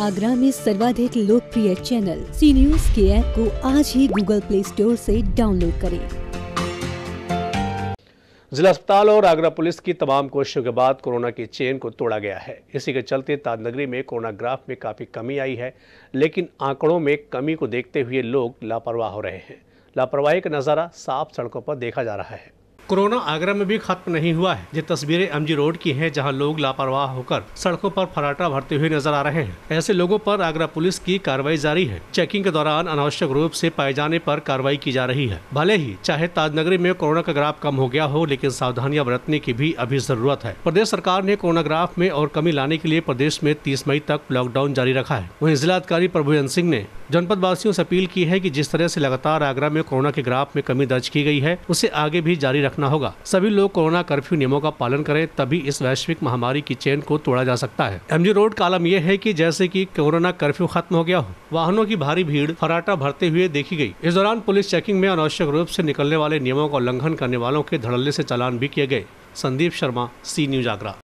आगरा में सर्वाधिक लोकप्रिय चैनल सी न्यूज के ऐप को आज ही गूगल प्ले स्टोर से डाउनलोड करें जिला अस्पताल और आगरा पुलिस की तमाम कोशिशों के बाद कोरोना की चेन को तोड़ा गया है इसी के चलते ताजनगरी में कोरोना ग्राफ में काफी कमी आई है लेकिन आंकड़ों में कमी को देखते हुए लोग लापरवाह हो रहे हैं लापरवाही का नजारा साफ सड़कों पर देखा जा रहा है कोरोना आगरा में भी खत्म नहीं हुआ है ये तस्वीरें एमजी रोड की हैं जहां लोग लापरवाह होकर सड़कों पर फराटा भरते हुए नजर आ रहे हैं ऐसे लोगों पर आगरा पुलिस की कार्रवाई जारी है चेकिंग के दौरान अनावश्यक रूप से पाए जाने पर कार्रवाई की जा रही है भले ही चाहे ताजनगरी में कोरोना का ग्राफ कम हो गया हो लेकिन सावधानियां बरतने की भी अभी जरूरत है प्रदेश सरकार ने कोरोना ग्राफ में और कमी लाने के लिए प्रदेश में तीस मई तक लॉकडाउन जारी रखा है वही जिलाधिकारी प्रभुजन सिंह ने जनपद वासियों से अपील की है की जिस तरह ऐसी लगातार आगरा में कोरोना के ग्राफ में कमी दर्ज की गयी है उसे आगे भी जारी रखना रखना होगा सभी लोग कोरोना कर्फ्यू नियमों का पालन करें तभी इस वैश्विक महामारी की चेन को तोड़ा जा सकता है एमजी रोड का आलम यह है की जैसे की कोरोना कर्फ्यू खत्म हो गया हो वाहनों की भारी भीड़ फराटा भरते हुए देखी गयी इस दौरान पुलिस चेकिंग में अनावश्यक रूप ऐसी निकलने वाले नियमों का उल्लंघन करने वालों के धड़ल्ले ऐसी चालान भी किए गए संदीप शर्मा सी न्यूज आगरा